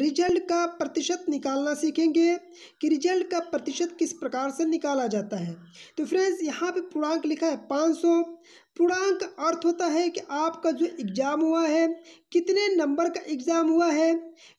result का प्रतिशत निकालना सीखेंगे कि रिजल्ट का प्रतिशत किस प्रकार से निकाला जाता है तो फ्रेंड्स यहाँ पे पूर्णांक लिखा है पाँच सौ पूर्णांक अर्थ होता है कि आपका जो एग्ज़ाम हुआ है कितने नंबर का एग्ज़ाम हुआ है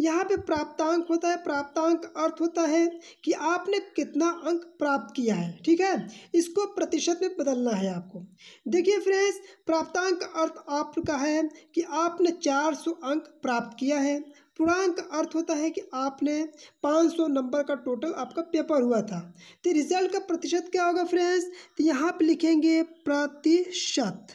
यहाँ पे प्राप्तांक होता है प्राप्तांक अर्थ होता है कि आपने कितना अंक प्राप्त किया है ठीक है इसको प्रतिशत में बदलना है आपको देखिए फ्रेंड्स प्राप्तांक अर्थ आपका है कि आपने चार सौ अंक प्राप्त किया है पूर्णांक अर्थ होता है कि आपने 500 नंबर का टोटल आपका पेपर हुआ था तो रिजल्ट का प्रतिशत क्या होगा फ्रेंड्स तो यहाँ पे लिखेंगे प्रतिशत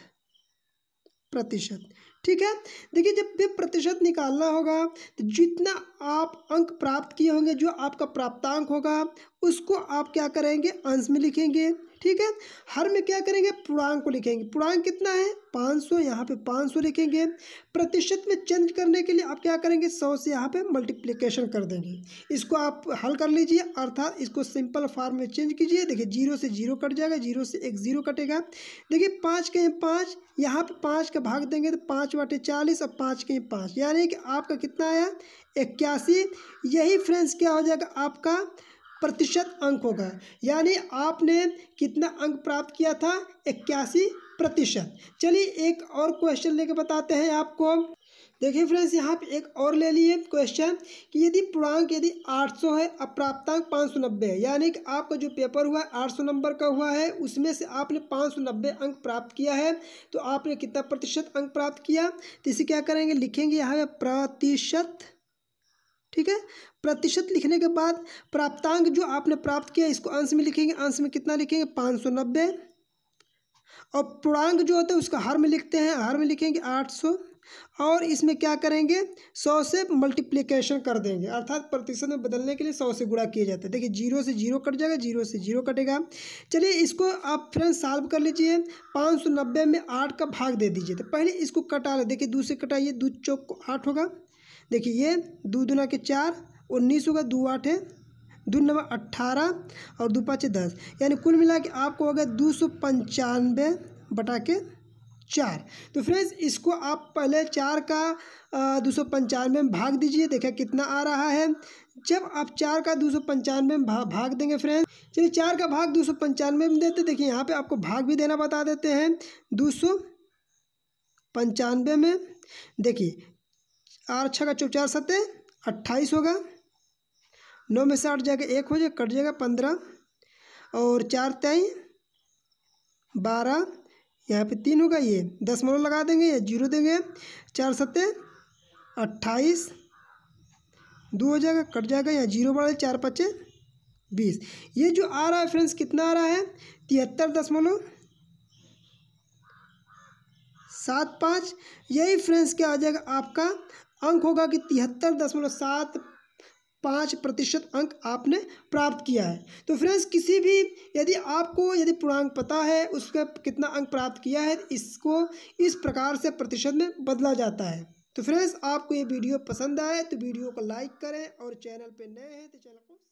प्रतिशत ठीक है देखिए जब भी प्रतिशत निकालना होगा तो जितना आप अंक प्राप्त किए होंगे जो आपका प्राप्तांक होगा उसको आप क्या करेंगे अंश में लिखेंगे ठीक है हर में क्या करेंगे पूर्णांक को लिखेंगे पूर्णांक कितना है 500 सौ यहाँ पाँच सौ लिखेंगे प्रतिशत में चेंज करने के लिए आप क्या करेंगे 100 से यहाँ पे मल्टीप्लिकेशन कर देंगे इसको आप हल कर लीजिए अर्थात इसको सिंपल फॉर्म में चेंज कीजिए देखिए जीरो से जीरो कट जाएगा जीरो से एक जीरो कटेगा देखिए पाँच के पाँच यहाँ पर पाँच का भाग देंगे तो पाँच वाटे चालीस और पाँच के पाँच यानी कि आपका कितना आया इक्यासी यही फ्रेंड्स क्या हो जाएगा आपका प्रतिशत अंक होगा यानी आपने कितना अंक प्राप्त किया था इक्यासी प्रतिशत चलिए एक और क्वेश्चन लेके बताते हैं आपको देखिए फ्रेंड्स यहाँ पे एक और ले लिए क्वेश्चन कि यदि पूर्णांक यदि 800 है अब पाँच सौ है यानी कि आपका जो पेपर हुआ है आठ नंबर का हुआ है उसमें से आपने पाँच सौ नब्बे अंक प्राप्त किया है तो आपने कितना प्रतिशत अंक प्राप्त किया तो इसे क्या करेंगे लिखेंगे यहाँ पे प्रतिशत ठीक है प्रतिशत लिखने के बाद प्राप्तांक जो आपने प्राप्त किया इसको अंश में लिखेंगे अंश में कितना लिखेंगे पाँच सौ नब्बे और पूर्णांक जो होता है उसका हर में लिखते हैं हर में लिखेंगे आठ सौ और इसमें क्या करेंगे सौ से मल्टीप्लिकेशन कर देंगे अर्थात प्रतिशत में बदलने के लिए सौ से गुणा किया जाता है देखिए जीरो से जीरो कट जाएगा जीरो से जीरो कटेगा चलिए इसको आप फ्रेंड सॉल्व कर लीजिए पाँच सौ नब्बे में आठ का भाग दे दीजिए तो पहले इसको कटा लें देखिए दो से कटाइए दो चौक को आठ होगा देखिए ये दो दुना के चार उन्नीस होगा दो आठ है दो नंबर अट्ठारह और दो पाँच दस यानी कुल मिला के आपको होगा दो सौ पंचानवे बटा के चार तो फ्रेंड्स इसको आप पहले चार का दो सौ पंचानवे में भाग दीजिए देखिए कितना आ रहा है जब आप चार का दो सौ पंचानवे में भा, भाग देंगे फ्रेंड्स चलिए चार का भाग दो सौ पंचानवे में देते देखिए यहाँ पे आपको भाग भी देना बता देते हैं दो सौ पंचानवे में देखिए आर छः का चौचार सत्य अट्ठाईस होगा नौ में से आठ जाएगा एक हो जाएगा कट जाएगा पंद्रह और चार तेई बारह यहाँ पे तीन होगा ये दस मोलो लगा देंगे या जीरो देंगे चार सत्य अट्ठाईस दो हो जाएगा कट जाएगा या जीरो बढ़े चार पच्चे बीस ये जो आ रहा है फ्रेंड्स कितना आ रहा है तिहत्तर दशमलव सात पाँच यही फ्रेंड्स क्या आ जाएगा आपका अंक होगा कि तिहत्तर दशमलव सात पाँच प्रतिशत अंक आपने प्राप्त किया है तो फ्रेंड्स किसी भी यदि आपको यदि पूर्णांक पता है उसका कितना अंक प्राप्त किया है इसको इस प्रकार से प्रतिशत में बदला जाता है तो फ्रेंड्स आपको ये वीडियो पसंद आए तो वीडियो को लाइक करें और चैनल पे नए हैं तो चैनल को